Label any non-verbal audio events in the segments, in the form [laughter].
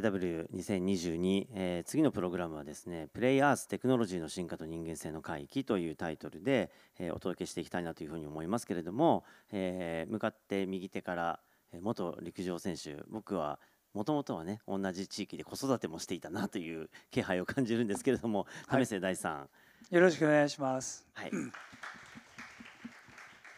SIW2022、えー、次のプログラムはですね「プレイアーステクノロジーの進化と人間性の回帰」というタイトルで、えー、お届けしていきたいなというふうに思いますけれども、えー、向かって右手から元陸上選手僕はもともとはね同じ地域で子育てもしていたなという気配を感じるんですけれども、為末大さんよろしくお願いします。はい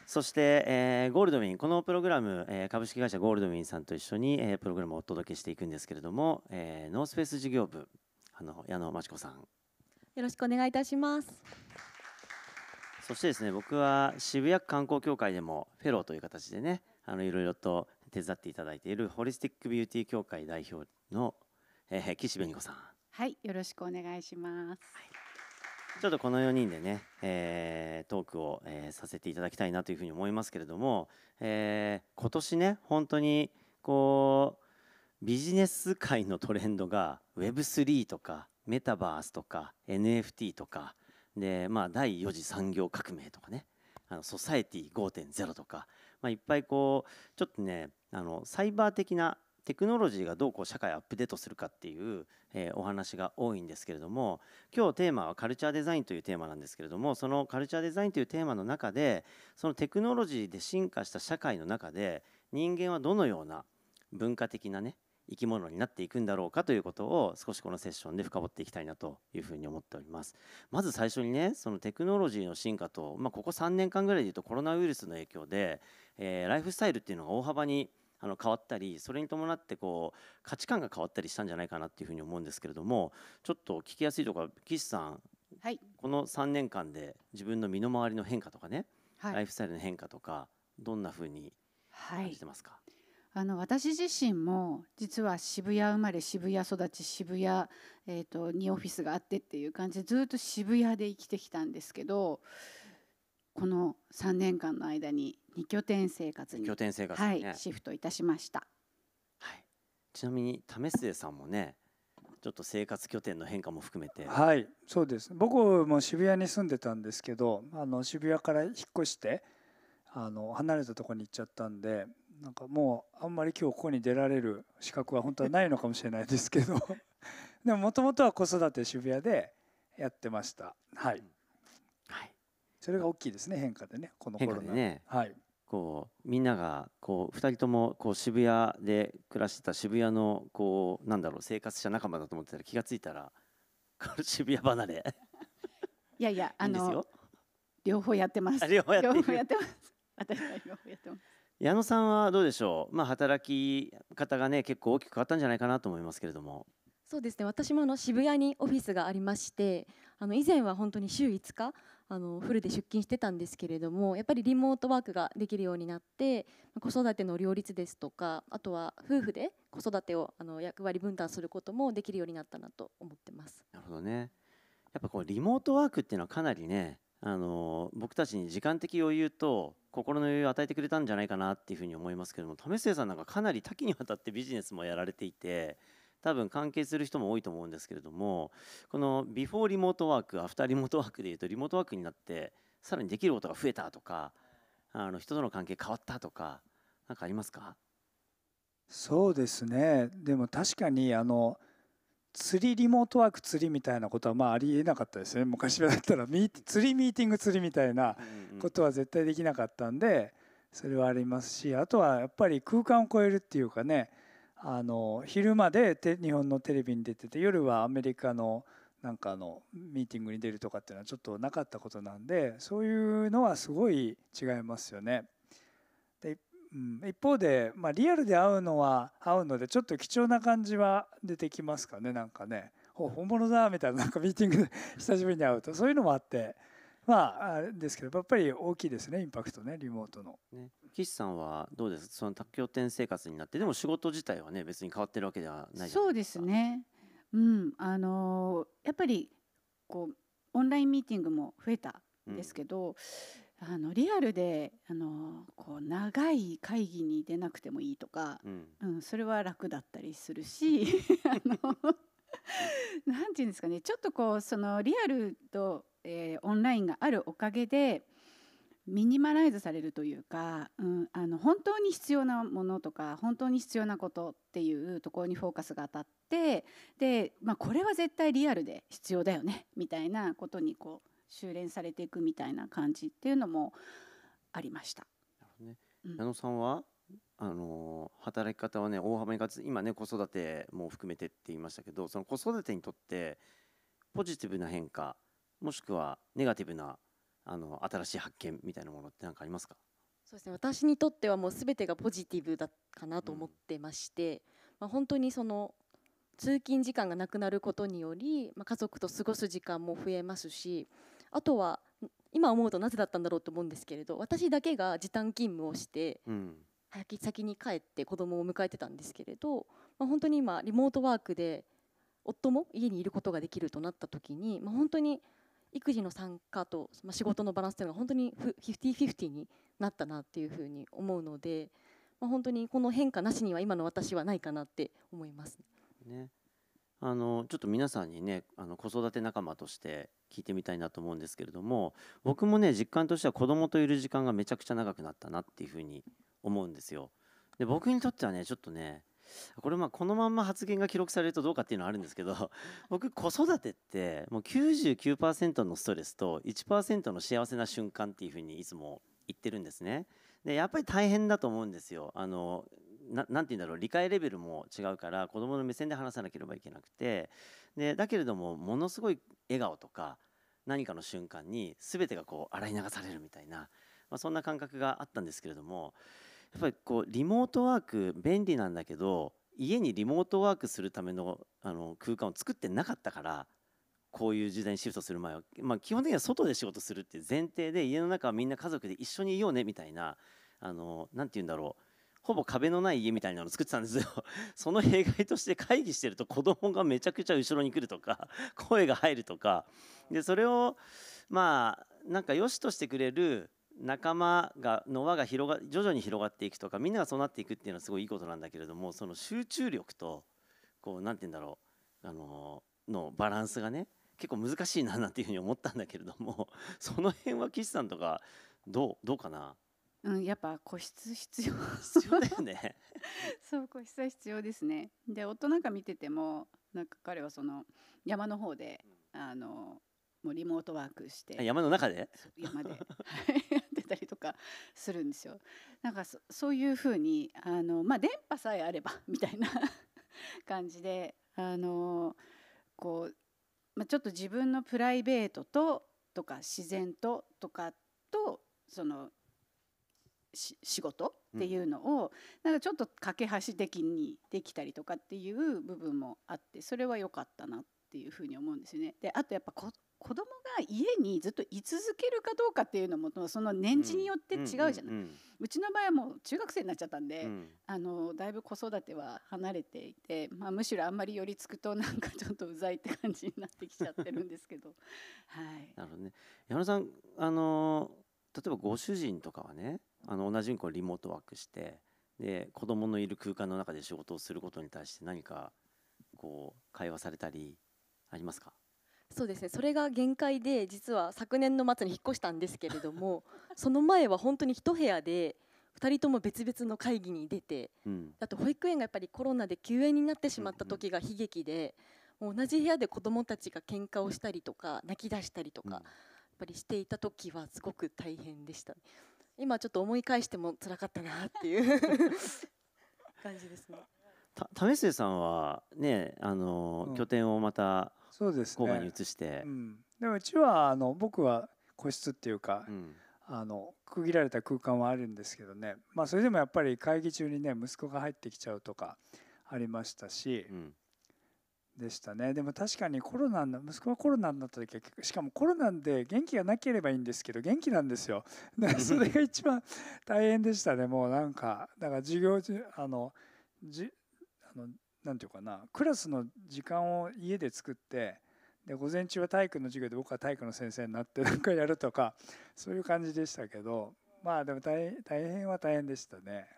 そして、えー、ゴールドウィンこのプログラム、えー、株式会社ゴールドウィンさんと一緒に、えー、プログラムをお届けしていくんですけれども、えー、ノースペース事業部あの矢野真知子さんよろしくお願いいたしますそしてですね僕は渋谷観光協会でもフェローという形でねあのいろいろと手伝っていただいているホリスティックビューティー協会代表の、えー、岸紅子さんはいよろしくお願いします、はいちょっとこの4人でね、えー、トークを、えー、させていただきたいなというふうに思いますけれども、えー、今年ね本当にこうビジネス界のトレンドが Web3 とかメタバースとか NFT とかで、まあ、第4次産業革命とかねあのソサエティ5.0とか、まあ、いっぱいこうちょっとねあのサイバー的なテクノロジーがどうこう社会アップデートするかっていう、えお話が多いんですけれども今日テーマはカルチャーデザインというテーマなんですけれどもそのカルチャーデザインというテーマの中でそのテクノロジーで進化した社会の中で人間はどのような文化的なね生き物になっていくんだろうかということを少しこのセッションで深掘っていきたいなというふうに思っておりますまず最初にねそのテクノロジーの進化と、まあ、ここ3年間ぐらいでいうとコロナウイルスの影響で、えー、ライフスタイルっていうのが大幅にあの変わったりそれに伴ってこう価値観が変わったりしたんじゃないかなっていうふうに思うんですけれどもちょっと聞きやすいとか岸さん、はい、この3年間で自分の身の回りの変化とかね、はい、ライフスタイルの変化とかどんなふうに感じてますか、はいあの私自身も実は渋谷生まれ渋谷育ち渋谷、えーと、とにオフィスがあってっていう感じでずっと渋谷で生きてきたんですけどこの3年間の間に2拠点生活に拠点生活、ね、はい、シフトいたしました、はい、ちなみに為末さんもねちょっと生活拠点の変化も含めてはいそうです僕も渋谷に住んでたんですけどあの渋谷から引っ越してあの離れたところに行っちゃったんでなんかもうあんまり今日ここに出られる資格は本当はないのかもしれないですけど [laughs] でももともとは子育て渋谷でやってましたはい、うんそれが大きいですね変化でねこのコロナ、ね、はいこうみんながこう2人ともこう渋谷で暮らしてた渋谷のこうなんだろう生活者仲間だと思ってたら気が付いたら [laughs] 渋谷離れいやいやあの両方やってます両方やってます [laughs] 私は両方やってます矢野さんはどうでしょう、まあ、働き方がね結構大きく変わったんじゃないかなと思いますけれどもそうですね私もあの渋谷にオフィスがありましてあの以前は本当に週5日あのフルで出勤してたんですけれどもやっぱりリモートワークができるようになって子育ての両立ですとかあとは夫婦で子育てをあの役割分担することもできるようになったなと思ってます。なるほどねやっぱこうリモートワークっていうのはかなりねあの僕たちに時間的余裕と心の余裕を与えてくれたんじゃないかなっていうふうに思いますけども為末さんなんかかなり多岐にわたってビジネスもやられていて多分関係する人も多いと思うんですけれどもこのビフォーリモートワークアフターリモートワークでいうとリモートワークになってさらにできることが増えたとかあの人との関係変わったとか何かありますかそうですねでも確かにあの釣りリモートワーク釣りみたいなことはまあありえなかったですね昔はだったらミー釣りミーティング釣りみたいなことは絶対できなかったんでそれはありますしあとはやっぱり空間を超えるっていうかねあの昼まで日本のテレビに出てて夜はアメリカのなんかのミーティングに出るとかっていうのはちょっとなかったことなんでそういうのはすごい違いますよね。で、ん、一方で、まあ、リアルで会うのは会うのでちょっと貴重な感じは出てきますかねなんかね本物だみたいななんかミーティング久しぶりに会うとそういうのもあってまあですけどやっぱり大きいですねインパクトねリモートの、ね、岸さんはどうですその多拠点生活になってでも仕事自体はね別に変わってるわけではないそうですねうんあのー、やっぱりこうオンラインミーティングも増えたんですけど、うん、あのリアルであのー、こう長い会議に出なくてもいいとか、うん、うん、それは楽だったりするし [laughs] あのなんていうんですかねちょっとこうそのリアルとえー、オンラインがあるおかげでミニマライズされるというか、うん、あの本当に必要なものとか本当に必要なことっていうところにフォーカスが当たってで、まあ、これは絶対リアルで必要だよねみたいなことにこう修練されていくみたいな感じっていうのもありました。なるほどね、うん、矢野さんはあの働き方はね大幅にかつ今ね子育ても含めてって言いましたけどその子育てにとってポジティブな変化もしくはネガティブなあの新しい発見みたいなものって何かありますかそうですね私にとってはもう全てがポジティブだかなと思ってまして、うん、まあ、本当にその通勤時間がなくなることにより、まあ、家族と過ごす時間も増えますしあとは今思うとなぜだったんだろうと思うんですけれど私だけが時短勤務をして、うん、先に帰って子供を迎えてたんですけれど、まあ、本当に今リモートワークで夫も家にいることができるとなった時に、まあ、本当に育児の参加と、ま仕事のバランスというのが本当に50-50になったなっていうふうに思うので、まあ、本当にこの変化なしには今の私はないかなって思います。ね、あのちょっと皆さんにねあの子育て仲間として聞いてみたいなと思うんですけれども僕もね実感としては子供といる時間がめちゃくちゃ長くなったなっていうふうに思うんですよ。で僕にとってはねちょっとねこれまあこのまんま発言が記録されるとどうかっていうのはあるんですけど僕子育てってもう99%のストレスと1%の幸せな瞬間っていうふうにいつも言ってるんですね。でやっぱり大変だと思うんですよ。あのなて言うんだろう理解レベルも違うから子どもの目線で話さなければいけなくてでだけれどもものすごい笑顔とか何かの瞬間に全てがこう洗い流されるみたいな、まあ、そんな感覚があったんですけれどもやっぱりこうリモートワーク便利なんだけど家にリモートワークするためのあの空間を作ってなかったからこういう時代にシフトする前は、まあ、基本的には外で仕事するっていう前提で家の中はみんな家族で一緒にいようねみたいな何て言うんだろうほぼ壁のない家みたいなのを作ってたんですよ [laughs] その弊害として会議してると子供がめちゃくちゃ後ろに来るとか声が入るとかでそれをまあなんか良しとしてくれる仲間がの輪が広が徐々に広がっていくとかみんながそうなっていくっていうのはすごいいいことなんだけれどもその集中力とこう何て言うんだろうあののバランスがね結構難しいななんていうふうに思ったんだけれども [laughs] その辺は岸さんとかどうどうかなうん、やっぱ個室必要必要だよね [laughs] そう個室は必要ですねで夫なんか見ててもなんか彼はその山の方で、あのもうリモートワークして山の中で山で [laughs] たりとかするんですよ。なんかそういうふうにあの、まあ、電波さえあれば [laughs] みたいな [laughs] 感じであのこう、まあ、ちょっと自分のプライベートととか自然ととかとその仕事っていうのを、なんかちょっと架け橋的にできたりとかっていう部分もあってそれは良かったなっていうふうに思うんですよね。であとやっぱ子供が家にずっと居続けるかどうかっていうのもその年次によって違うじゃない、うんうん、うちの場合はもう中学生になっちゃったんで、うん、あのだいぶ子育ては離れていて、まあ、むしろあんまり寄りつくとなんかちょっとうざいって感じになってきちゃってるんですけど、[laughs] はい、なるほどね矢田さんあの例えばご主人とかはねあの同じようにリモートワークしてで子供のいる空間の中で仕事をすることに対して何かこう会話されたりありますかそうですねそれが限界で実は昨年の末に引っ越したんですけれども [laughs] その前は本当に一部屋で2人とも別々の会議に出て、うん、あと保育園がやっぱりコロナで休園になってしまった時が悲劇で、もう同じ部屋で子どもたちが喧嘩をしたりとか泣き出したりとか、やっぱりしていた時はすごく大変でした、今ちょっと思い返してもつらかったなっていう [laughs] 感じですね。た為末さんはねあの、うん、拠点をまたそうです郊外に移して、うん、でもうちはあの僕は個室っていうか、うん、あの区切られた空間はあるんですけどね、まあ、それでもやっぱり会議中にね息子が入ってきちゃうとかありましたし、うん、でしたねでも確かにコロナ息子がコロナになった時はしかもコロナで元気がなければいいんですけど元気なんですよだからそれが一番大変でしたねもうなんかだから授業中あのじあの何て言うかなクラスの時間を家で作ってで午前中は体育の授業で僕は体育の先生になってなんかやるとか [laughs] そういう感じでしたけどまあでも大変は大変でしたね、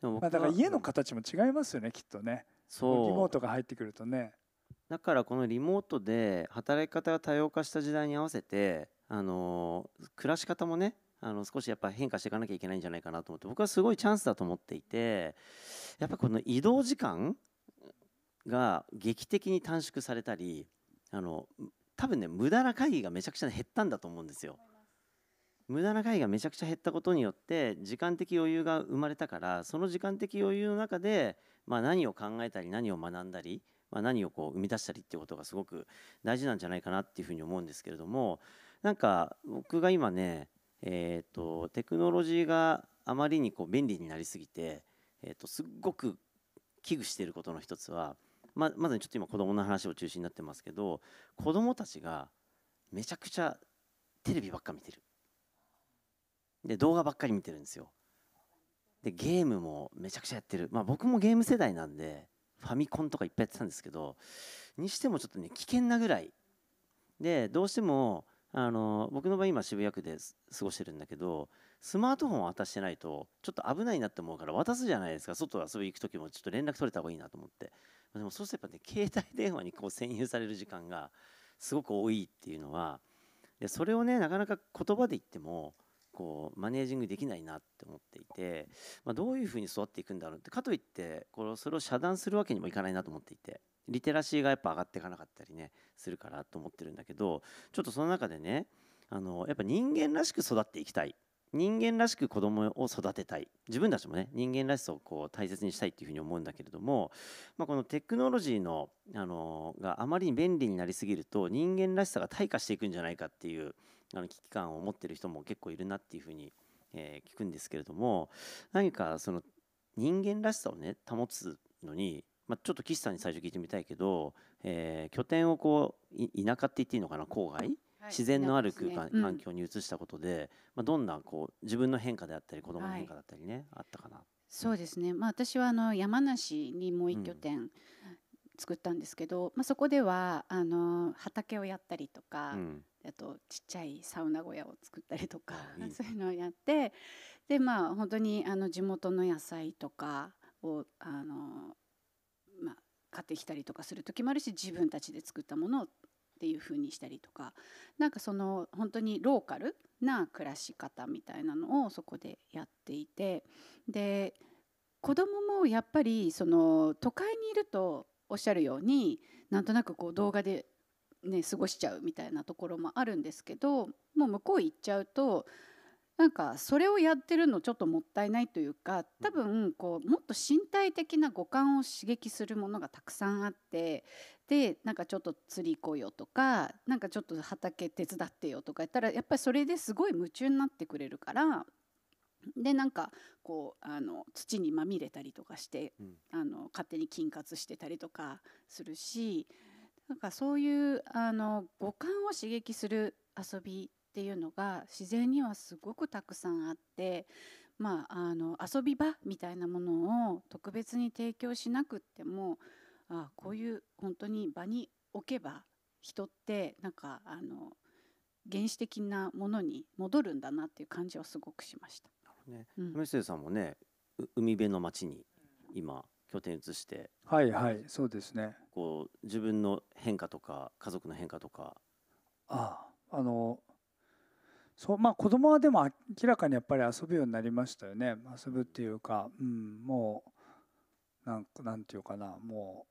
うん、まあ、だから家の形も違いますよね、きっとねそうリモートが入ってくるとねだからこのリモートで働き方が多様化した時代に合わせてあの暮らし方もねあの少しやっぱ変化していかなきゃいけないんじゃないかなと思って僕はすごいチャンスだと思っていてやっぱこの移動時間が劇的に短縮されたりあの多分ね無駄な会議がめちゃくちゃ減ったんだと思うんですよ。無駄な会議がめちゃくちゃ減ったことによって時間的余裕が生まれたからその時間的余裕の中で、まあ、何を考えたり何を学んだり、まあ、何をこう生み出したりっていうことがすごく大事なんじゃないかなっていうふうに思うんですけれどもなんか僕が今ねえーと、テクノロジーがあまりにこう便利になりすぎて、えーと、すっごく危惧していることの一つはままずちょっと今子どもの話を中心になってますけど子どもたちがめちゃくちゃテレビばっか見てるで動画ばっかり見てるんですよでゲームもめちゃくちゃやってるまあ僕もゲーム世代なんでファミコンとかいっぱいやってたんですけどにしてもちょっとね危険なぐらいでどうしてもあの僕の場合今渋谷区で過ごしてるんだけどスマートフォンを渡してないとちょっと危ないなって思うから渡すじゃないですか外遊び行く時もちょっと連絡取れた方がいいなと思ってでもそうするとやっぱね携帯電話にこう占有される時間がすごく多いっていうのはでそれをねなかなか言葉で言ってもこうマネージングできないなって思っていて、まあ、どういうふうに育っていくんだろうってかといってこれそれを遮断するわけにもいかないなと思っていて。リテラシーがやっぱ上がっていかなかったりねするからと思ってるんだけどちょっとその中でねあのやっぱ人間らしく育っていきたい人間らしく子供を育てたい自分たちもね人間らしさをこう大切にしたいっていうふうに思うんだけれども、まあ、このテクノロジーの、あのがあまりに便利になりすぎると人間らしさが退化していくんじゃないかっていうあの危機感を持ってる人も結構いるなっていうふうに、えー、聞くんですけれども何かその人間らしさをね保つのにまあ、ちょっと岸さんに最初聞いてみたいけど、えー、拠点をこう田舎って言っていいのかな郊外、はい、自然のある空間、ねうん、環境に移したことで、まあ、どんなこう自分の変化であったり子どもの変化だったりね、はい、あったかなそうですね、まあ、私はあの山梨にもう1拠点作ったんですけど、まあ、そこではあの畑をやったりとか、うん、あとちっちゃいサウナ小屋を作ったりとかそういうのをやってでまあ本当にあの地元の野菜とかをあの買ってきたりとかする時もあるし自分たちで作ったものをっていう風にしたりとかなんかその本当にローカルな暮らし方みたいなのをそこでやっていてで子供もやっぱりその都会にいるとおっしゃるようになんとなくこう動画で、ね、過ごしちゃうみたいなところもあるんですけどもう向こう行っちゃうとなんかそれをやってるのちょっともったいないというか多分こうもっと身体的な五感を刺激するものがたくさんあってでなんかちょっと釣り行こうよとかなんかちょっと畑手伝ってよとかやったらやっぱりそれですごい夢中になってくれるからでなんかこうあの土にまみれたりとかして、あの勝手に菌活してたりとかするしなんかそういうあの五感を刺激する遊びっていうのが自然にはすごくたくさんあって、まあ、あの遊び場みたいなものを特別に提供しなくってもあこういう本当に場に置けば人ってなんかあの原始的なものに戻るんだなっていう感じはすごくしました。ね、うん、メッセさんもね海辺の町に今拠点移してはいはいそうですねこう自分の変化とか家族の変化とかあああのそうまあ、子供はでも明らかにやっぱり遊ぶようになりましたよね遊ぶっていうか、うん、もうなんなんていうかなも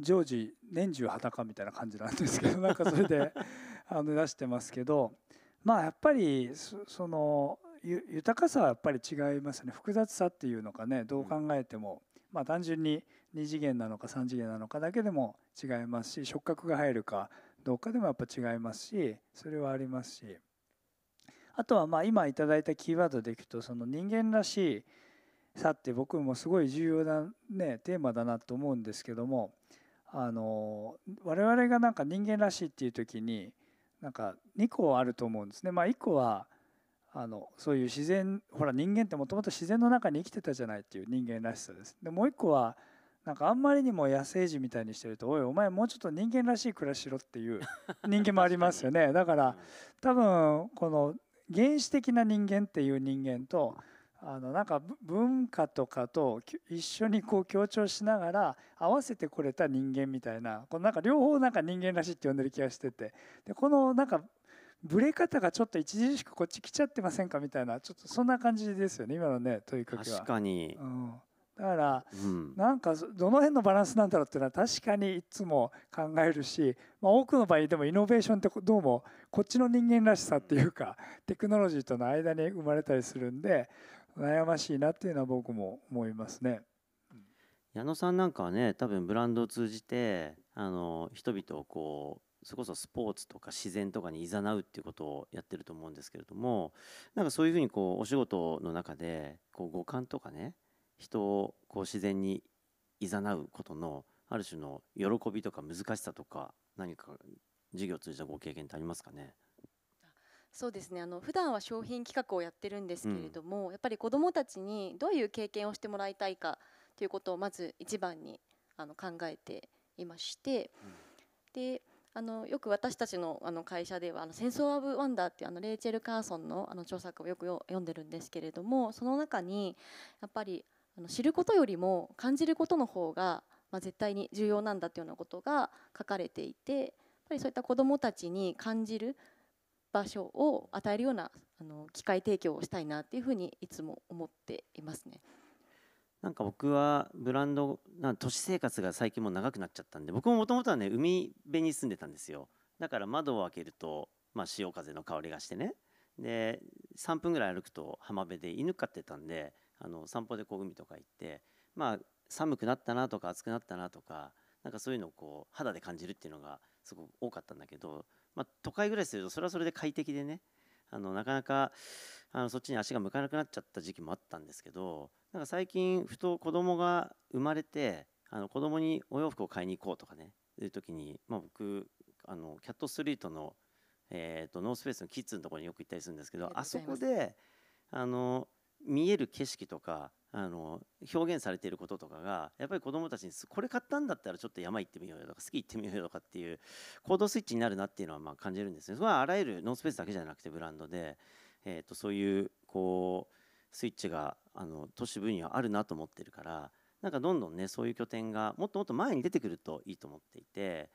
う常時年中裸みたいな感じなんですけどなんかそれで [laughs] あの出してますけどまあやっぱりその豊かさはやっぱり違いますね複雑さっていうのかねどう考えても、まあ単純に2次元なのか3次元なのかだけでも違いますし触覚が入るかどうかでもやっぱ違いますしそれはありますし。あとはまあ今いただいたキーワードでいくとその人間らしいさって僕もすごい重要な、ね、テーマだなと思うんですけどもあの我々がなんか人間らしいっていう時になんか2個あると思うんですね。まあ、1個はあのそういう自然ほら人間ってもともと自然の中に生きてたじゃないっていう人間らしさです。でもう1個はなんかあんまりにも野生児みたいにしてると「おいお前もうちょっと人間らしい暮らししろ」っていう人間もありますよねだから [laughs] 多分この原始的な人間っていう人間とあのなんか文化とかと一緒にこう強調しながら合わせてこれた人間みたいなこのなんか両方なんか人間らしいって呼んでる気がしててでこのなんかブレ方がちょっと著しくこっち来ちゃってませんかみたいなちょっとそんな感じですよね今のね問いかけは。確かに、うんだから、うん、なんかどの辺のバランスなんだろうっていうのは確かにいつも考えるし、まあ、多くの場合でもイノベーションってどうもこっちの人間らしさっていうかテクノロジーとの間に生まれたりするんで悩ましいなっていうのは僕も思いますね。矢野さんなんかはね多分ブランドを通じてあの人々をこうそれこそスポーツとか自然とかにいざなうっていうことをやってると思うんですけれどもなんかそういうふうにこうお仕事の中でこう五感とかね人をこう自然にいざなうことのある種の喜びとか難しさとか何か授業を通じたご経験ってありますかねそうですねあの普段は商品企画をやってるんですけれども、うん、やっぱり子どもたちにどういう経験をしてもらいたいかということをまず一番にあの考えていまして、うん、であのよく私たちのあの会社では「あの戦争オブ・ワンダー」っていうあのレイチェル・カーソンのあの著作をよく読んでるんですけれどもその中にやっぱりあの知ることよりも感じることの方が、まあ、絶対に重要なんだというようなことが書かれていてやっぱりそういった子どもたちに感じる場所を与えるようなあの機会提供をしたいなっていうふうにいつも思っていますね。なんか僕はブランドな都市生活が最近も長くなっちゃったんで僕ももともとはね海辺に住んでたんですよだから窓を開けると、まあ、潮風の香りがしてねで3分ぐらい歩くと浜辺で犬飼ってたんであの散歩で小海とか行ってまあ寒くなったなとか暑くなったなとかなんかそういうのをこう肌で感じるっていうのがすごく多かったんだけど、まあ、都会ぐらいするとそれはそれで快適でねあのなかなかあのそっちに足が向かなくなっちゃった時期もあったんですけどなんか最近ふと子供が生まれてあの子供にお洋服を買いに行こうとかねいう時に、まあ、僕あのキャットストリートの、えーと、ノースペースのキッズのところによく行ったりするんですけどあそこであの見える景色とかあの表現されていることとかがやっぱり子どもたちにこれ買ったんだったらちょっと山行ってみようよとか好き行ってみようよとかっていう行動スイッチになるなっていうのはまあ感じるんですねそれはあらゆるノースペースだけじゃなくてブランドで、えーと、とそういうこうスイッチがあの都市部にはあるなと思ってるからなんかどんどんねそういう拠点がもっともっと前に出てくるといいと思っていて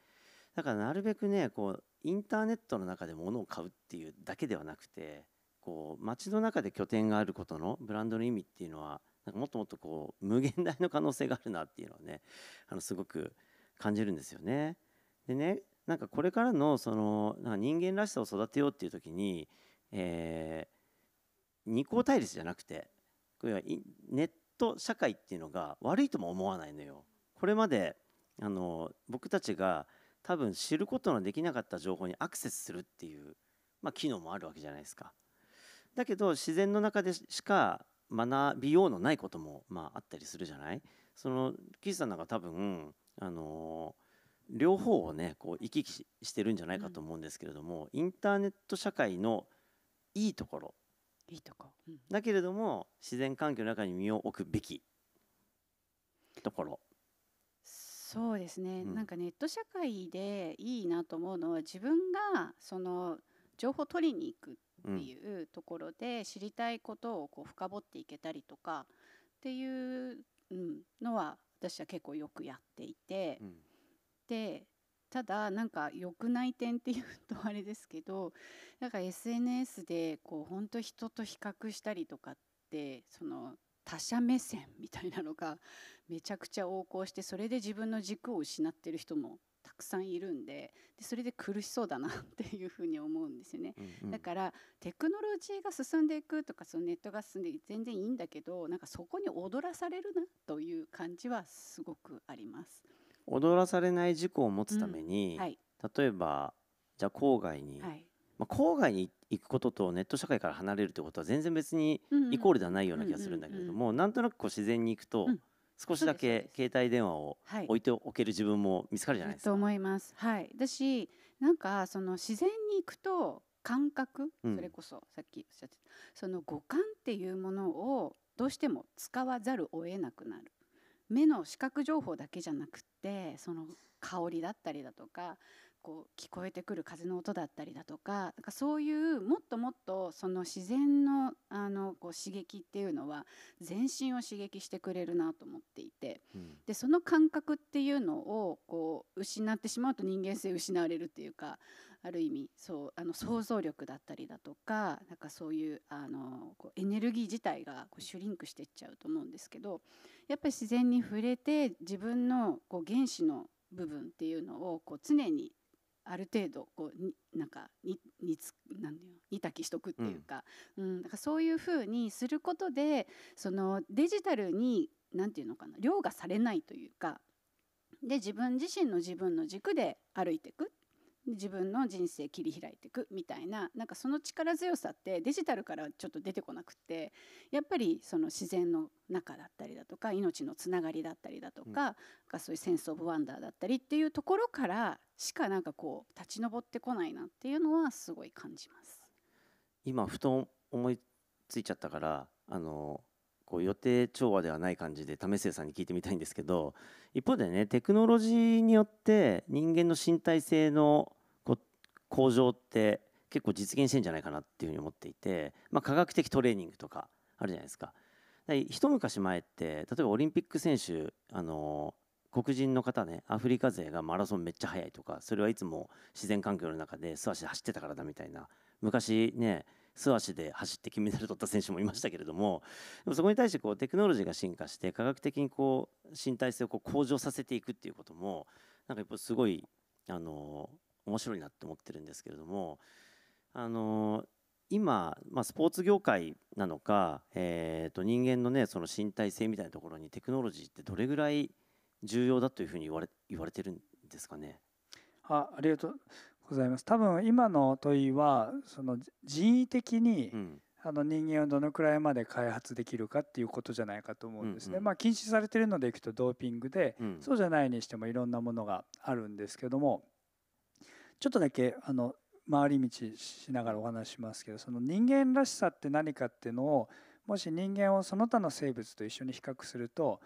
だからなるべくねこうインターネットの中で物を買うっていうだけではなくてこう街の中で拠点があることのブランドの意味っていうのはなんかもっともっとこう無限大の可能性があるなっていうのはね [laughs] あのすごく感じるんですよね。でねなんかこれからのそのなんか人間らしさを育てようっていう時に、えー、二項対立じゃなくてこれはネット社会っていうのが悪いとも思わないのよ。これまであの僕たちが多分知ることのできなかった情報にアクセスするっていう、まあ、機能もあるわけじゃないですか。だけど自然の中でしか学びようのないこともまああったりするじゃないその岸さんなんか多分あの両方をねこう行き来してるんじゃないかと思うんですけれども、うん、インターネット社会のいいところいいとこ、うん、だけれども自然環境の中に身を置くべきところそうですね、うん、なんかネット社会でいいなと思うのは自分がその情報を取りに行くっっていうところで知りたいことをこう深掘っていけたりとかっていうのは私は結構よくやっていて、うん、でただなんか良くない点っていうとあれですけどなんか SNS でこう本当人と比較したりとかってその他者目線みたいなのがめちゃくちゃ横行してそれで自分の軸を失ってる人もくさんいるんででそれで苦しそうだな [laughs] っていうふうに思うんですよね、うんうん、だからテクノロジーが進んでいくとかそのネットが進んで全然いいんだけどなんかそこに踊らされるなという感じはすごくあります。踊らされない事故を持つために、うんはい、例えばじゃあ郊外に、はい、まあ、郊外に行くこととネット社会から離れるってことは全然別にイコールではないような気がするんだけれども、うんうん、なんとなくこう自然に行くと、うん少しだけ携帯電話を置いておける自分も見つかるじゃないですか。と思います。はい。だし、なんかその自然に行くと感覚、それこそさっきおっしゃってたその五感っていうものをどうしても使わざるを得なくなる。目の視覚情報だけじゃなくてその香りだったりだとかこう聞こえてくる風の音だったりだとかなんかそういうもっともっとその自然のあのこう刺激っていうのは全身を刺激してくれるなと思っていて、うん、でその感覚っていうのをこう失ってしまうと人間性失われるっていうかある意味そうあの想像力だったりだとかなんかそういうあのこうエネルギー自体がこうシュリンクしていっちゃうと思うんですけどやっぱり自然に触れて自分のこう原子の部分っていうのをこう常にある程度こうなんかになんだ煮炊きしとくっていうか,、うん、うん、だからそういうふうにすることでそのデジタルに何て言うのかな凌駕されないというかで自分自身の自分の軸で歩いていく自分の人生切り開いていくみたいななんかその力強さってデジタルからちょっと出てこなくってやっぱりその自然の中だったりだとか命のつながりだったりだとか,、うん、そういうセンス・オブ・ワンダーだったりっていうところからしかなんかこう立ち上ってこないなっていうのはすごい感じます。今ふと思いついちゃったからあのこう予定調和ではない感じで為末さんに聞いてみたいんですけど一方でねテクノロジーによって人間の身体性の向上って結構実現してんじゃないかなっていうふうに思っていて、まあ、科学的トレーニングとかあるじゃないですか。か一昔前って例えばオリンピック選手あの黒人の方ねアフリカ勢がマラソンめっちゃ速いとかそれはいつも自然環境の中で素足で走ってたからだみたいな昔ね素足で走って金メダル取った選手もいましたけれどもでもそこに対してこうテクノロジーが進化して科学的にこう身体性をこう向上させていくっていうこともなんかやっぱすごいあの面白いなって思ってるんですけれどもあの今、まあ、スポーツ業界なのか、えー、と人間のねその身体性みたいなところにテクノロジーってどれぐらい重要だというふうに言われ言われてるんですかねあありがとうございます多分今の問いはその人為的に、うんあの人間をどのくらいまで開発できるかっていうことじゃないかと思うんですね。うんうん、まあ、禁止されてるのでいくとドーピングで、うん、そうじゃないにしてもいろんなものがあるんですけどもちょっとだけあの回り道しながらお話しますけどその人間らしさって何かっていうのをもし人間をその他の生物と一緒に比較すると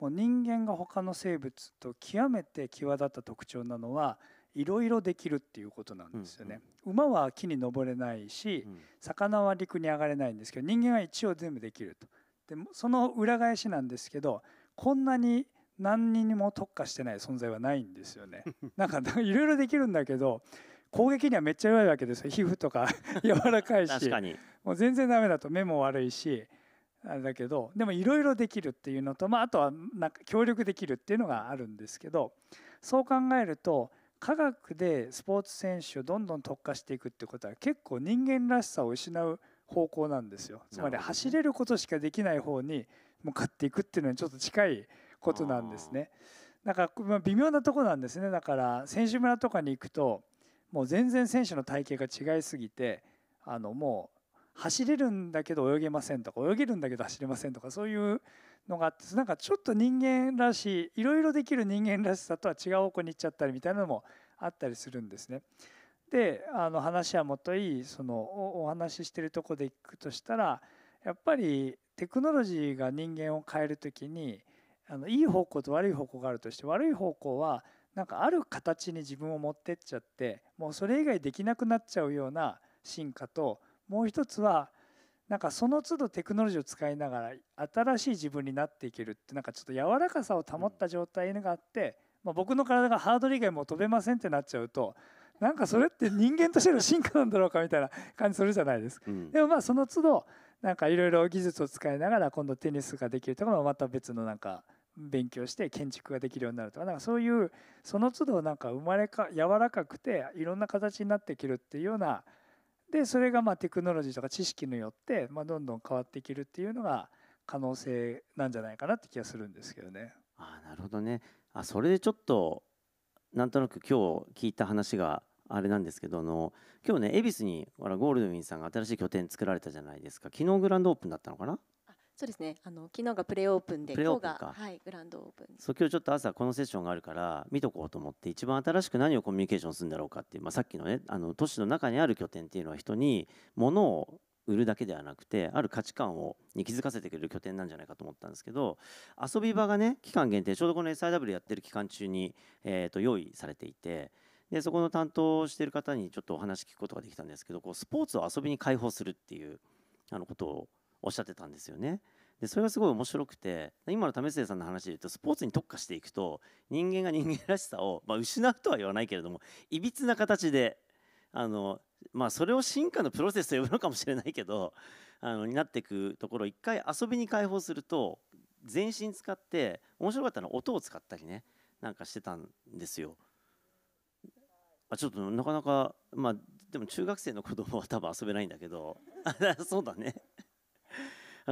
もう人間が他の生物と極めて際立った特徴なのはいろいろできるっていうことなんですよね。うんうん、馬は木に登れないし、魚は陸に上がれないんですけど人間は一応全部できると。でその裏返しなんですけどこんなに何にも特化してない存在はないんですよね。[laughs] なんか [laughs] いろいろできるんだけど攻撃にはめっちゃ弱いわけですよ皮膚とか [laughs] 柔らかいしもう全然ダメだと目も悪いしあれだけどでもいろいろできるっていうのと、まあ、あとはなんか協力できるっていうのがあるんですけどそう考えると科学でスポーツ選手をどんどん特化していくってことは結構人間らしさを失う方向なんですよ。つまり走れることしかできない方に向かっていくっていうのにちょっと近いことなんですね。だから微妙なとこなんですねだから選手村とかに行くともう全然選手の体型が違いすぎてあのもう走れるんだけど泳げませんとか泳げるんだけど走れませんとかそういうのがあってなんかちょっと人間らしいいろいろできる人間らしさとは違う方向に行っちゃったりみたいなのもあったりするんですね。であの話はもといいそのお話ししてるとこで行くとしたらやっぱりテクノロジーが人間を変える時にあのいい方向と悪い方向があるとして悪い方向はなんかある形に自分を持ってっちゃってもうそれ以外できなくなっちゃうような進化ともう一つはなんかその都度テクノロジーを使いながら新しい自分になっていけるってなんかちょっと柔らかさを保った状態があって、まあ、僕の体がハードル以外も飛べませんってなっちゃうとなんかそれって人間としての進化なんだろうかみたいな感じするじゃないですか。うん、でもまあその都度なんかいろいろ技術を使いながら今度テニスができるとかもまた別のなんか勉強して建築ができるようになるとかなんかそういうその都度なんか生まれか柔らかくていろんな形になっていけるっていうようなでそれがまテクノロジーとか知識によって、まどんどん変わっていけるっていうのが可能性なんじゃないかなって気がするんですけどね。あなるほどねあそれでちょっとなんとなく今日聞いた話があれなんですけどあの今日ね恵比寿にゴールドウィンさんが新しい拠点作られたじゃないですか昨日グランドオープンだったのかなそうですね。あの昨日がプレオープンで、プレオープンか今日がはいグランドオープン。そう今日ちょっと朝このセッションがあるから見とこうと思って一番新しく何をコミュニケーションするんだろうかっていう、まあ、さっきのねあの都市の中にある拠点っていうのは人に物を売るだけではなくてある価値観をに気づかせてくれる拠点なんじゃないかと思ったんですけど遊び場がね期間限定ちょうどこの SIW やってる期間中に、えー、と用意されていてでそこの担当してる方にちょっとお話聞くことができたんですけどこうスポーツを遊びに開放するっていうあのことをおっしゃってたんですよね。でそれがすごい面白くて今の為末さんの話で言うとスポーツに特化していくと人間が人間らしさを、まあ、失うとは言わないけれどもいびつな形であの、まあ、それを進化のプロセスと呼ぶのかもしれないけどあのになっていくところを一回遊びに解放すると全身使って面白かったのは音を使ったりねなんかしてたんですよ。あちょっとなかなかまあでも中学生の子供は多分遊べないんだけど [laughs] そうだね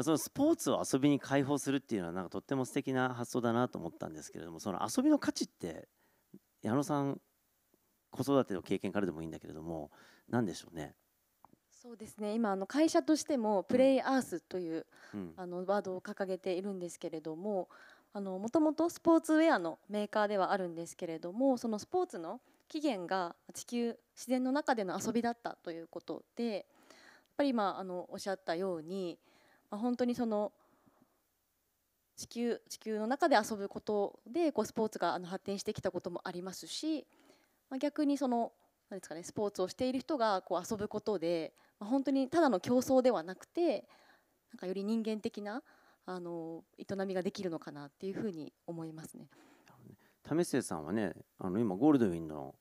そのスポーツを遊びに解放するっていうのはなんかとっても素敵な発想だなと思ったんですけれどもその遊びの価値って矢野さん子育ての経験からでもいいんだけれども何でしょうねそうですね今あの会社としても「プレイアース」という、うん、あのワードを掲げているんですけれどももともとスポーツウェアのメーカーではあるんですけれどもそのスポーツの起源が地球自然の中での遊びだったということでやっぱり今あのおっしゃったようにまあ、本当にその地球地球の中で遊ぶことでこうスポーツがあの発展してきたこともありますし、まあ、逆にそのんですかねスポーツをしている人がこう遊ぶことで、まあ、本当にただの競争ではなくてなんかより人間的なあの営みができるのかなっていうふうに思いますね。為末さんはねあの今ゴールドウィンの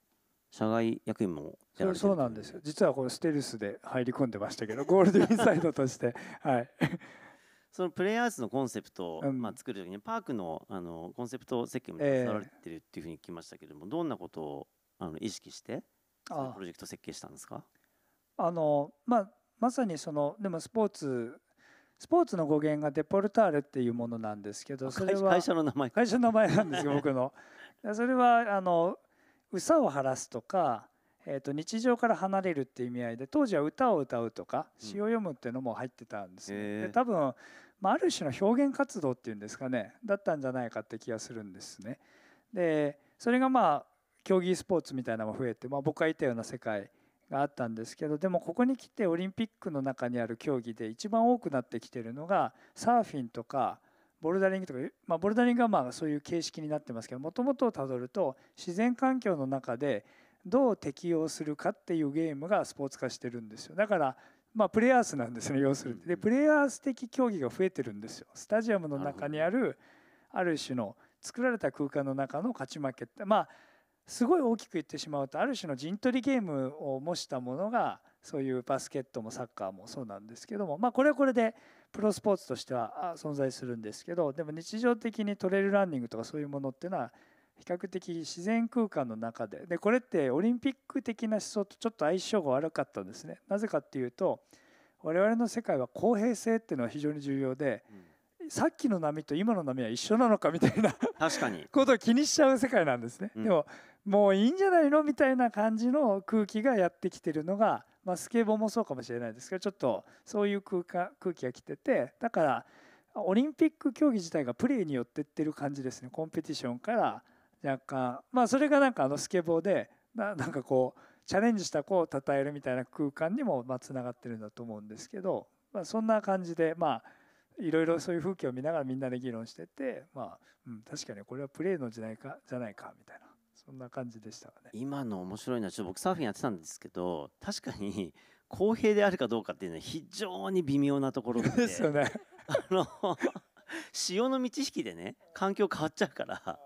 社外役員もやられてそうなんですよ実はこれステルスで入り込んでましたけど [laughs] ゴールデンインサイドとしてはい [laughs] そのプレイヤーズのコンセプトを、まあ、作る時にパークのあのコンセプト設計も伝われてるっていうふうに聞きましたけども、どんなことをあの意識してプロジェクト設計したんですかあの、まあ、まさにそのでもスポーツスポーツの語源がデポルターレっていうものなんですけどそれは会社の名前会社の名前なんですよ僕の [laughs] それはあの憂を晴らすとか、えー、と日常から離れるっていう意味合いで当時は歌を歌うとか詩を読むっていうのも入ってたんですよ、で多分、まあ、ある種の表現活動っていうんですかねだったんじゃないかって気がするんですね。でそれがまあ競技スポーツみたいなのも増えて、まあ、僕がいたような世界があったんですけどでもここに来てオリンピックの中にある競技で一番多くなってきてるのがサーフィンとかボルダリングとか、まあ、ボルダリングはまあそういう形式になってますけどもともとをたどると自然環境の中でどう適応するかっていうゲームがスポーツ化してるんですよだからまあプレイヤースなんですね要するにでプレイヤース的競技が増えてるんですよスタジアムの中にあるある種の作られた空間の中の勝ち負けってまあすごい大きく言ってしまうとある種の陣取りゲームを模したものがそういうバスケットもサッカーもそうなんですけどもまあこれはこれでプロスポーツとしては存在するんですけどでも日常的にトレイルランニングとかそういうものっていうのは比較的自然空間の中ででこれってオリンピック的な思想とちょっと相性が悪かったんですねなぜかっていうと我々の世界は公平性っていうのは非常に重要で、うん、さっきの波と今の波は一緒なのかみたいな確かに [laughs] ことを気にしちゃう世界なんですね、うん、でももういいんじゃないのみたいな感じの空気がやってきてるのがまあ、スケボーもそうかもしれないですけどちょっとそういう空間空気が来ててだからオリンピック競技自体がプレーによってってる感じですねコンペティションから若干まあそれがなんかあのスケボーでななんかこうチャレンジした子を称えるみたいな空間にもまつながってるんだと思うんですけど、まあ、そんな感じでまあいろいろそういう風景を見ながらみんなで議論しててまあ、うん、確かにこれはプレーの時代かじゃないかみたいなそんな感じでしたね今の面白いのはちょっと僕サーフィンやってたんですけど確かに公平であるかどうかっていうのは非常に微妙なところで [laughs] ですよねあの潮の満ち引きでね環境変わっちゃうから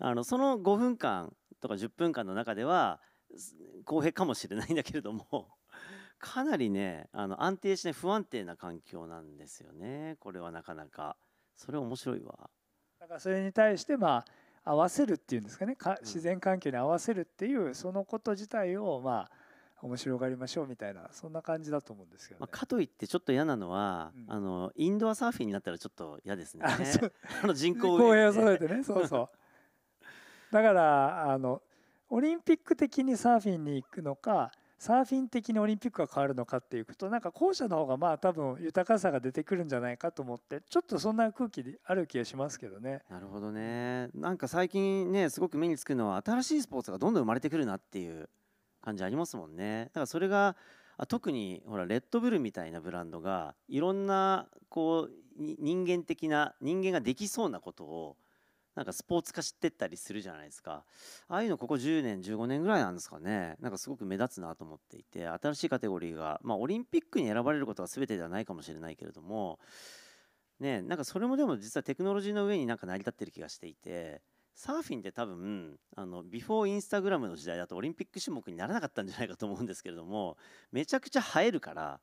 あのその5分間とか10分間の中では公平かもしれないんだけれどもかなりねあの安定しない不安定な環境なんですよねこれはなかなかそれ面白いわだからそれに対してまあ合わせるっていうんですかね自然環境に合わせるっていうそのこと自体をまあ面白がりましょうみたいなそんな感じだと思うんですけど、ね、かといってちょっと嫌なのは、うん、あのインドアサーフィンになったらちょっと嫌ですね [laughs] あの人工を育てねそうそう [laughs] だからあのオリンピック的にサーフィンに行くのかサーフィン的にオリンピックが変わるのかっていうとなんか後者の方がまあ多分豊かさが出てくるんじゃないかと思ってちょっとそんな空気である気がしますけどね。なるほどねなんか最近ねすごく目につくのは新しいスポーツがどんどん生まれてくるなっていう感じありますもんね。だからそれがあ特にほらレッドブルみたいなブランドがいろんなこう人間的な人間ができそうなことをなんかスポーツ化してったりするじゃないですかああいうのここ10年15年ぐらいなんですかねなんかすごく目立つなと思っていて新しいカテゴリーがまあオリンピックに選ばれることは全てではないかもしれないけれどもねなんかそれもでも実はテクノロジーの上になんか成り立ってる気がしていてサーフィンって多分あのビフォーインスタグラムの時代だとオリンピック種目にならなかったんじゃないかと思うんですけれどもめちゃくちゃ映えるから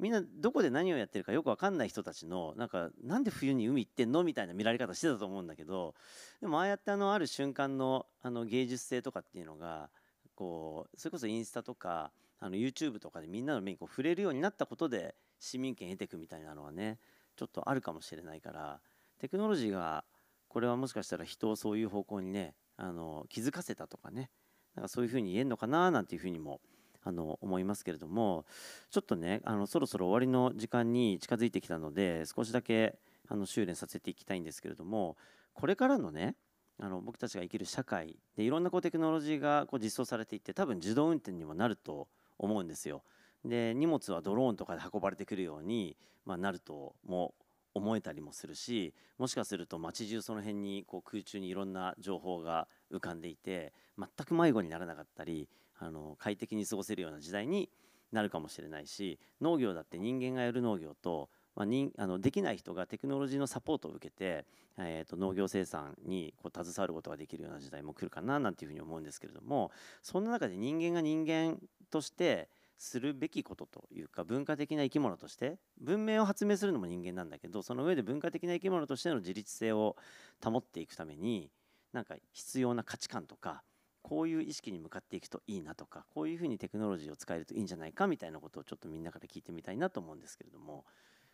みんなどこで何をやってるかよく分かんない人たちのなんかなんで冬に海行ってんのみたいな見られ方してたと思うんだけどでもああやってあのある瞬間のあの芸術性とかっていうのがこうそれこそインスタとかあの YouTube とかでみんなの目にこう触れるようになったことで市民権得ていくみたいなのはねちょっとあるかもしれないからテクノロジーがこれはもしかしたら人をそういう方向にねあの気づかせたとかねなんかそういうふうに言えるのかななんていうふうにも思あの思いますけれどもちょっとねあのそろそろ終わりの時間に近づいてきたので少しだけあの修練させていきたいんですけれどもこれからのねあの僕たちが生きる社会でいろんなこうテクノロジーがこう実装されていって多分自動運転にもなると思うんですよ。で荷物はドローンとかで運ばれてくるように、まあ、なるとも思えたりもするしもしかすると街中その辺にこう空中にいろんな情報が浮かんでいて全く迷子にならなかったりあの快適に過ごせるような時代になるかもしれないし農業だって人間がやる農業と、まあ、にあのできない人がテクノロジーのサポートを受けて、えーと、と農業生産にこう携わることができるような時代も来るかななんていうふうに思うんですけれどもそんな中で人間が人間としてするべきことというか文化的な生き物として文明を発明するのも人間なんだけどその上で文化的な生き物としての自立性を保っていくためになんか必要な価値観とかこういう意識に向かっていくといいなとかこういうふうにテクノロジーを使えるといいんじゃないかみたいなことをちょっとみんなから聞いてみたいなと思うんですけれども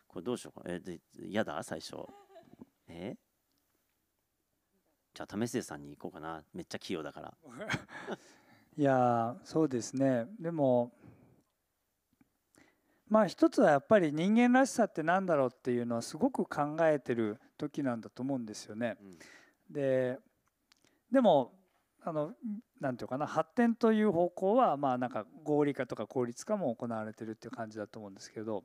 これどうしようかえでやだ最初えじゃあ為末さんに行こうかなめっちゃ器用だから [laughs] いやそうですねでもまあ一つはやっぱり人間らしさって何だろうっていうのはすごく考えてる時なんだと思うんですよね。うん、ででもあのなていうかな発展という方向はまあなんか合理化とか効率化も行われてるっていう感じだと思うんですけど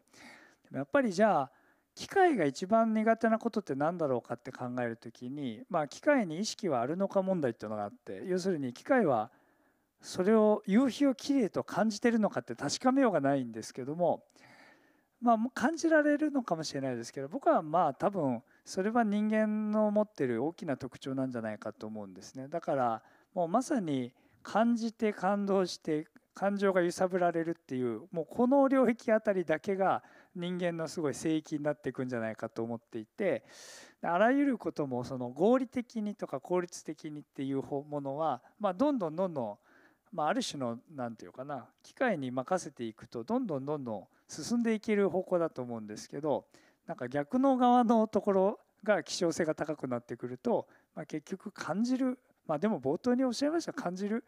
でもやっぱりじゃあ機械が一番苦手なことって何だろうかって考える時に、まあ、機械に意識はあるのか問題っていうのがあって要するに機械はそれを夕日をきれいと感じてるのかって確かめようがないんですけども、まあ、感じられるのかもしれないですけど僕はまあ多分それは人間の持ってる大きな特徴なんじゃないかと思うんですね。だからもうまさに感じて感動して感情が揺さぶられるっていうもうこの領域あたりだけが人間のすごい聖域になっていくんじゃないかと思っていてあらゆることもその合理的にとか効率的にっていうものは、まあ、どんどんどんどん、まあ、ある種の何て言うかな機械に任せていくとどんどんどんどん進んでいける方向だと思うんですけどなんか逆の側のところが希少性が高くなってくると、まあ、結局感じるまあ、でも冒頭におっしゃいました感じる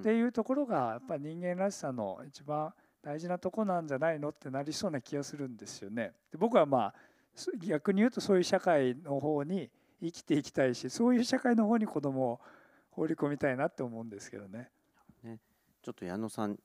っていうところがやっぱ人間らしさの一番大事なとこなんじゃないのってなりそうな気がするんですよね。で僕はまあ逆に言うとそういう社会の方に生きていきたいしそういう社会の方に子供を放り込みたいなって思うんですけどね。ねちょっと矢野さん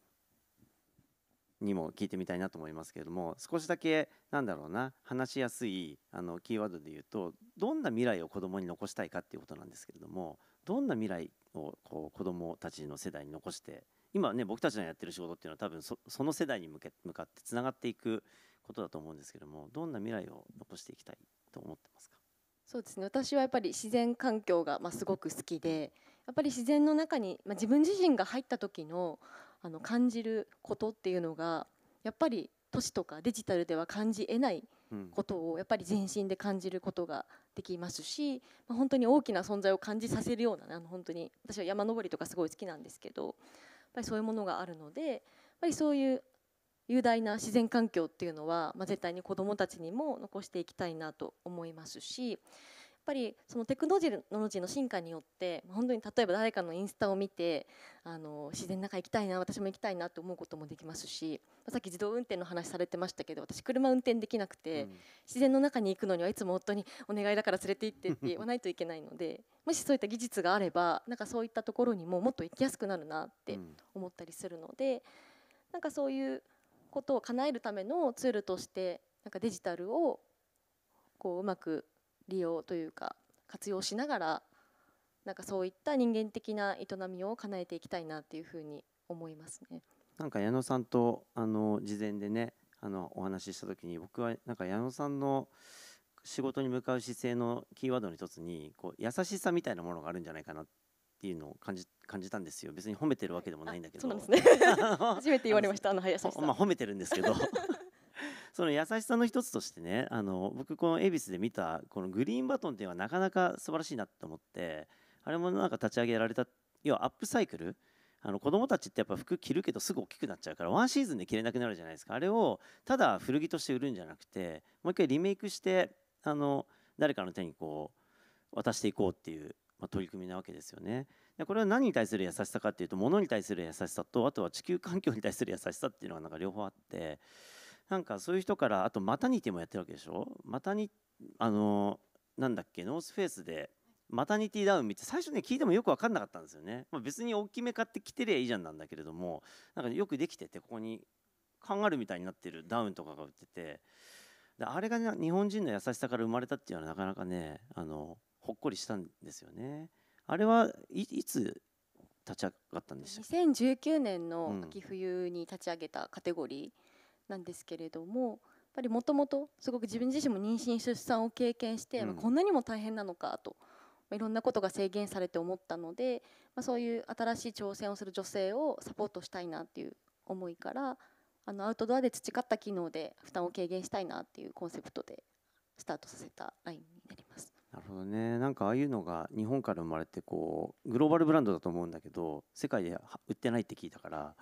にも聞いてみたいなと思いますけれども少しだけなんだろうな話しやすいあのキーワードで言うとどんな未来を子どもに残したいかっていうことなんですけれどもどんな未来をこう子どもたちの世代に残して今ね僕たちのやってる仕事っていうのは多分その世代に向け向かってつながっていくことだと思うんですけどもどんな未来を残していきたいと思ってますかそうですね私はやっぱり自然環境がまあすごく好きでやっぱり自然の中に、まあ、自分自身が入った時のあの感じることっていうのがやっぱり都市とかデジタルでは感じえないことをやっぱり全身で感じることができますし、まあ、本当に大きな存在を感じさせるような、ね、あの本当に私は山登りとかすごい好きなんですけどやっぱりそういうものがあるのでやっぱりそういう雄大な自然環境っていうのは、まあ、絶対に子どもたちにも残していきたいなと思いますしぱりそのテクノロジーの進化によって本当に例えば誰かのインスタを見てあの自然の中行きたいな私も行きたいなと思うこともできますしさっき自動運転の話されてましたけど私車運転できなくて、自然の中に行くのにはいつも夫にお願いだから連れて行ってって言わないといけないので [laughs] もしそういった技術があればなんかそういったところにももっと行きやすくなるなって思ったりするので、なんかそういうことを叶えるためのツールとしてなんかデジタルをこううまく利用というか活用しながらなんかそういった人間的な営みを叶えていきたいなっていうふうに思いますね。なんか矢野さんとあの事前でねあのお話しした時に僕はなんか矢野さんの仕事に向かう姿勢のキーワードの一つにこう優しさみたいなものがあるんじゃないかなっていうのを感じ [laughs] 感じたんですよ別に褒めてるわけでもないんだけど、はい、そうなんですね [laughs] 初めて言われましたあの林さん、ま [laughs] あ、褒めてるんですけどその優しさの一つとしてねあの僕この恵比寿で見たこのグリーンバトンっていうのはなかなか素晴らしいなと思ってあれもなんか立ち上げられた要はアップサイクルあの子供たちってやっぱ服着るけどすぐ大きくなっちゃうからワンシーズンで着れなくなるじゃないですかあれをただ古着として売るんじゃなくてもう一回リメイクしてあの誰かの手にこう渡していこうっていう、まあ、取り組みなわけですよねでこれは何に対する優しさかっていうと物に対する優しさとあとは地球環境に対する優しさっていうのがなんか両方あってなんかそういう人からあとマタニティもやってるわけでしょマタニあのなんだっけノースフェイスでマタニティダウン見て最初ね聞いてもよく分かんなかったんですよね、まあ、別に大きめ買ってきてりゃいいじゃんなんだけれどもなんかよくできててここにカンガルーみたいになってるダウンとかが売っててであれが、ね、日本人の優しさから生まれたっていうのはなかなかねあのほっこりしたんですよねあれはいつ立ち上がったんでした2019年の秋冬に立ち上げたカテゴリー、なんですけれどもやっぱりもともとすごく自分自身も妊娠出産を経験して、まあ、こんなにも大変なのかと、まあ、いろんなことが制限されて思ったので、まあ、そういう新しい挑戦をする女性をサポートしたいなっていう思いからあのアウトドアで培った機能で負担を軽減したいなっていうコンセプトでスタートさせたラインになります。なるほどねなんかああいうのが日本から生まれてこうグローバルブランドだと思うんだけど世界で売ってないって聞いたから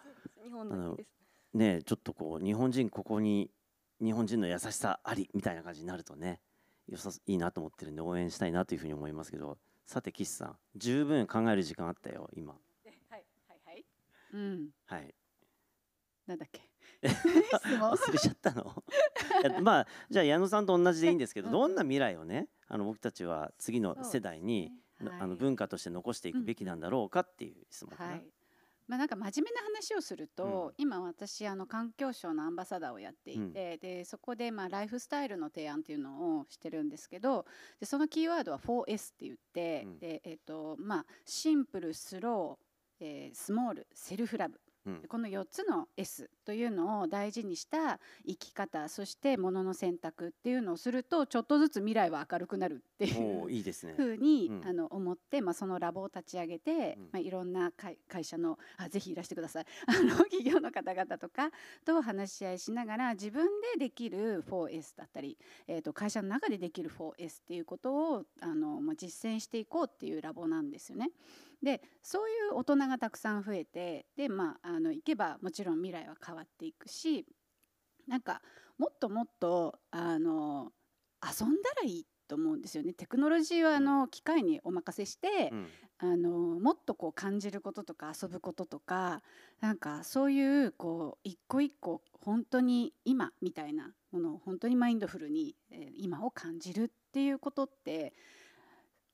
日本のですねちょっとこう日本人ここに日本人の優しさありみたいな感じになるとねよさいいなと思ってるんで応援したいなというふうに思いますけどさて岸さん十分考える時間あったよ今はいはいはいうんはいなんだっけ [laughs] 忘れちゃったのまあじゃあ矢野さんと同じでいいんですけど、どんな未来をねあの僕たちは次の世代に、ねはい、あの文化として残していくべきなんだろうかっていう質問かな、はいまあ、なんか真面目な話をすると、うん、今私あの環境省のアンバサダーをやっていて、うん、でそこでまあライフスタイルの提案っていうのをしてるんですけどでそのキーワードは 4S って言って、うん、でえーとまあ、シンプルスロー、えー、スモールセルフラブこの4つの S というのを大事にした生き方そしてものの選択っていうのをするとちょっとずつ未来は明るくなるっていういいです、ね、ふうに、あの思って、まあ、そのラボを立ち上げて、まあ、いろんな会社のあぜひいらしてください [laughs] あの企業の方々とかと話し合いしながら自分でできる 4S だったり、えー、と会社の中でできる 4S っていうことをあの、まあ、実践していこうっていうラボなんですよね。でそういう大人がたくさん増えてでまああの行けばもちろん未来は変わっていくしなんかもっともっとあの遊んだらいいと思うんですよねテクノロジーはあの機械にお任せして、うん、あのもっとこう感じることとか遊ぶこととかなんかそういうこう一個一個本当に今みたいなものを本当にマインドフルに、えー、今を感じるっていうことって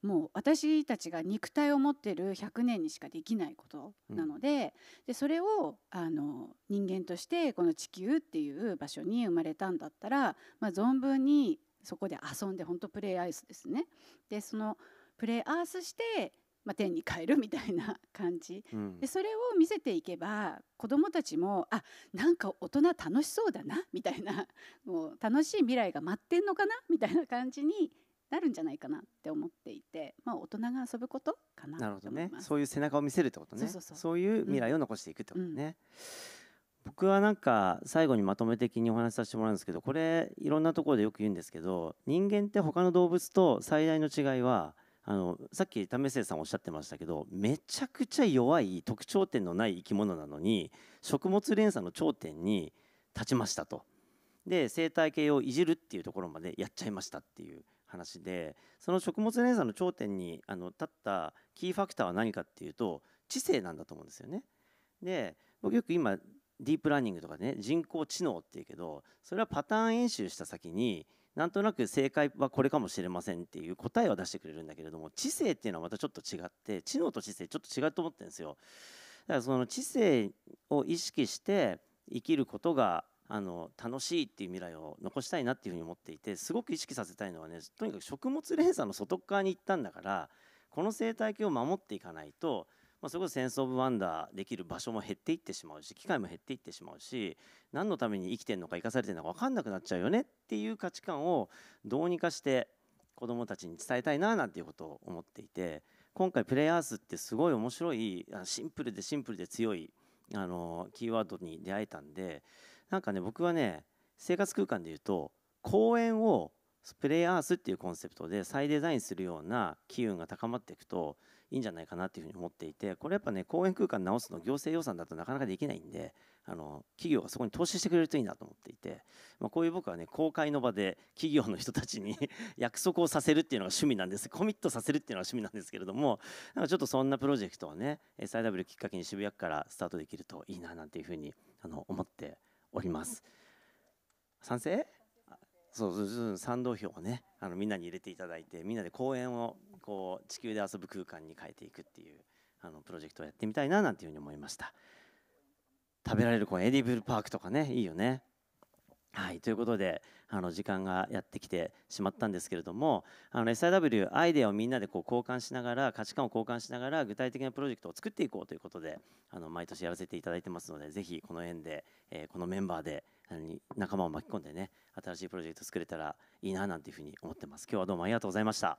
もう私たちが肉体を持ってる100年にしかできないことなのでうん、でそれをあの人間としてこの地球っていう場所に生まれたんだったら、まあ、存分にそこで遊んで本当プレイアイスですね。でそのプレイアースしてまあ、天に帰るみたいな感じ、うん、でそれを見せていけば子どもたちもあなんか大人楽しそうだなみたいなもう楽しい未来が待ってんのかなみたいな感じになるんじゃないかなって思っていて、まあ、大人が遊ぶことかななるほどねそういう背中を見せるってことねそういう未来を残していくってことね。うんうん僕はなんか最後にまとめ的にお話しさせてもらうんですけどこれいろんなところでよく言うんですけど人間って他の動物と最大の違いはあのさっき為末さんおっしゃってましたけどめちゃくちゃ弱い特徴点のない生き物なのに食物連鎖の頂点に立ちましたとで生態系をいじるっていうところまでやっちゃいましたっていう話でその食物連鎖の頂点にあの立ったキーファクターは何かっていうと知性なんだと思うんですよね。で僕よく今ディープラーニングとかね人工知能っていうけどそれはパターン演習した先になんとなく正解はこれかもしれませんっていう答えは出してくれるんだけれども知性っていうのはまたちょっと違って知能と知性ちょっと違うと思ってるんですよ。だからその知性を意識して生きることがあの楽しいっていう未来を残したいなっていうふうに思っていてすごく意識させたいのはねとにかく食物連鎖の外側に行ったんだからこの生態系を守っていかないと、まあ、それこそセンス・オブ・ワンダーできる場所も減っていってしまうし機会も減っていってしまうし何のために生きてるのか生かされてるのか分かんなくなっちゃうよねっていう価値観をどうにかして子どもたちに伝えたいななんていうことを思っていて今回「プレイアース」ってすごい面白いシンプルでシンプルで強いあのキーワードに出会えたんでなんかね僕はね生活空間でいうと公園をプレイアースっていうコンセプトで再デザインするような機運が高まっていくといいんじゃないかなっていうふうに思っていてこれやっぱね公園空間直すの行政予算だとなかなかできないんであの企業がそこに投資してくれるといいなと思っていて、まあ、こういう僕はね公開の場で企業の人たちに [laughs] 約束をさせるっていうのが趣味なんですコミットさせるっていうのが趣味なんですけれどもなんかちょっとそんなプロジェクトをね SIW きっかけに渋谷区からスタートできるといいななんていうふうにあの思ってます。おります。賛成そう賛同票をねあのみんなに入れていただいてみんなで公園をこう地球で遊ぶ空間に変えていくっていうあのプロジェクトをやってみたいななんていうふうに思いました食べられる公園エディブルパークとかねいいよねはい、ということであの時間がやってきてしまったんですけれどもあの SIW アイデアをみんなでこう交換しながら価値観を交換しながら具体的なプロジェクトを作っていこうということであの毎年やらせていただいてますのでぜひこの縁で、えー、このメンバーで仲間を巻き込んでね新しいプロジェクト作れたらいいななんていうふうに思ってます今日はどうもありがとうございました。